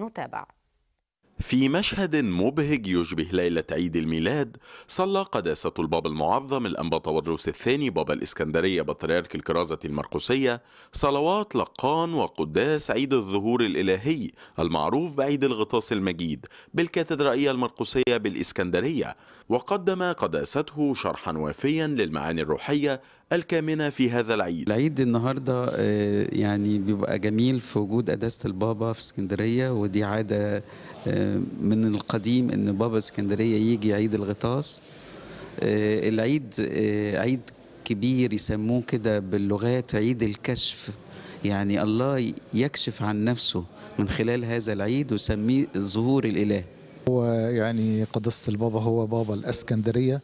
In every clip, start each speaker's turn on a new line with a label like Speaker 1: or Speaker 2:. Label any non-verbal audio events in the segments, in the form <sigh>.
Speaker 1: نتابع
Speaker 2: في مشهد مبهج يشبه ليلة عيد الميلاد صلى قداسة البابا المعظم الأنبا طوادروس الثاني بابا الإسكندرية بطريرك الكرازة المرقسية صلوات لقان وقداس عيد الظهور الإلهي المعروف بعيد الغطاس المجيد بالكاتدرائية المرقسية بالإسكندرية وقدم قداسته شرحا وافيا للمعاني الروحية الكامنة في هذا العيد
Speaker 3: العيد النهاردة آه، يعني بيبقى جميل في وجود قداسة البابا في اسكندرية ودي عادة آه، من القديم ان بابا اسكندريه يجي عيد الغطاس آه، العيد آه، عيد كبير يسموه كده باللغات عيد الكشف يعني الله يكشف عن نفسه من خلال هذا العيد وسميه ظهور الاله
Speaker 4: هو يعني قداسة البابا هو بابا الاسكندرية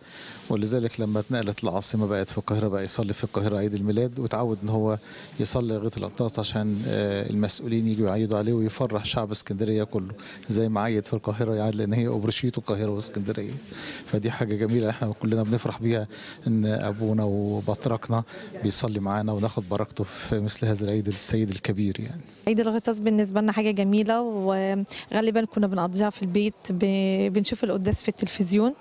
Speaker 4: ولذلك لما اتنقلت العاصمة بقت في القاهرة بقى يصلي في القاهرة عيد الميلاد وتعود ان هو يصلي غيط الاقطاس عشان آه، المسؤولين يجوا يعيدوا عليه ويفرح شعب اسكندرية كله زي ما عيد في القاهرة يعاد لان هي ابرشيته القاهرة واسكندرية فدي حاجة جميلة احنا كلنا بنفرح بيها ان ابونا وبطركنا بيصلي معانا وناخد بركته في مثل هذا العيد السيد الكبير يعني
Speaker 1: عيد الغطاس بالنسبة لنا حاجة جميلة وغالبا كنا بنقضيها في البيت بنشوف القداس في التلفزيون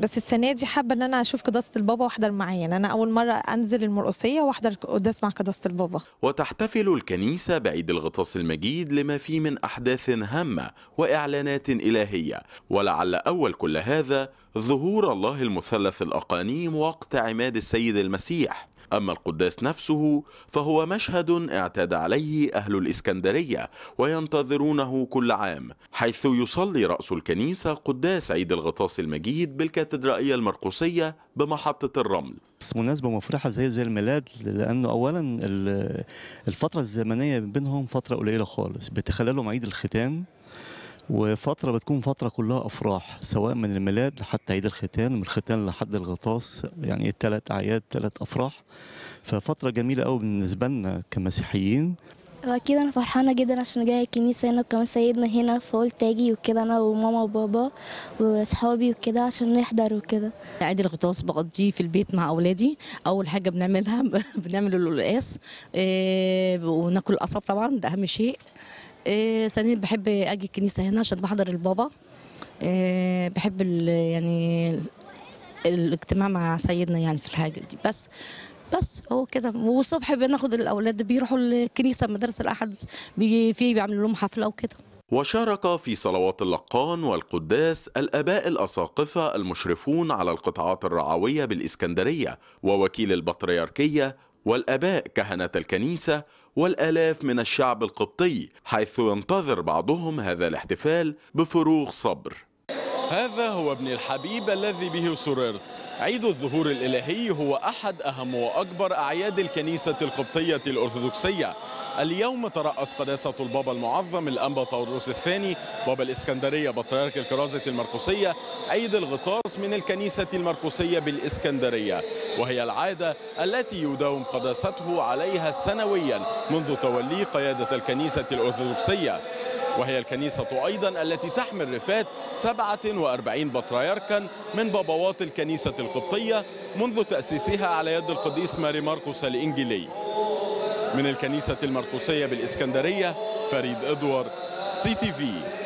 Speaker 1: بس السنه دي حابه ان انا اشوف قداسه البابا واحضر معاه يعني انا اول مره انزل المرقصيه واحضر قداس مع قداسه البابا
Speaker 2: وتحتفل الكنيسه بعيد الغطاس المجيد لما فيه من احداث هامه واعلانات الهيه ولعل اول كل هذا ظهور الله المثلث الاقانيم وقت عماد السيد المسيح أما القداس نفسه فهو مشهد اعتاد عليه أهل الإسكندرية وينتظرونه كل عام حيث يصلي رأس الكنيسة قداس عيد الغطاس المجيد بالكاتدرائية المرقوسية بمحطة الرمل
Speaker 5: مناسبة مفرحة زي زي الميلاد لأنه أولا الفترة الزمنية بينهم فترة قليلة خالص بتخللهم عيد الختام وفترة بتكون فترة كلها أفراح سواء من الميلاد لحتى عيد الختان من الختان لحد الغطاس يعني ثلاث أعياد ثلاث أفراح ففترة جميلة قوي بالنسبة لنا كمسيحيين
Speaker 1: أكيد أنا فرحانة جدا عشان جاية الكنيسة هنا وكمان سيدنا هنا فقلت أجي وكده أنا وماما وبابا وأصحابي وكده عشان نحضر وكده عيد الغطاس بقضيه في البيت مع أولادي أول حاجة بنعملها <laughs> بنعمل القلقاس آه، وناكل قصب طبعا ده أهم شيء إيه، سنين بحب اجي الكنيسه هنا عشان بحضر البابا إيه، بحب يعني الاجتماع مع سيدنا يعني في الحاجه دي بس بس هو كده والصبح بناخد الاولاد بيروحوا الكنيسه مدرسه الاحد في بيعملوا لهم حفله وكده
Speaker 2: وشارك في صلوات اللقان والقداس الآباء الأساقفة المشرفون على القطاعات الرعوية بالإسكندرية ووكيل البطريركية والاباء كهنه الكنيسه والالاف من الشعب القبطي حيث ينتظر بعضهم هذا الاحتفال بفروغ صبر هذا هو ابن الحبيب الذي به سررت عيد الظهور الإلهي هو أحد أهم وأكبر أعياد الكنيسة القبطية الأرثوذكسية اليوم ترأس قداسة البابا المعظم الأنبا طاووس الثاني بابا الإسكندرية بطريرك الكرازة المرقسية عيد الغطاس من الكنيسة المرقسية بالإسكندرية وهي العادة التي يداوم قداسته عليها سنويا منذ تولي قيادة الكنيسة الأرثوذكسية وهي الكنيسة أيضا التي تحمل رفات 47 بطريركا من بابوات الكنيسة القبطية منذ تأسيسها على يد القديس ماري ماركوس الإنجيلي من الكنيسة المرقسية بالإسكندرية فريد إدوار سي تي في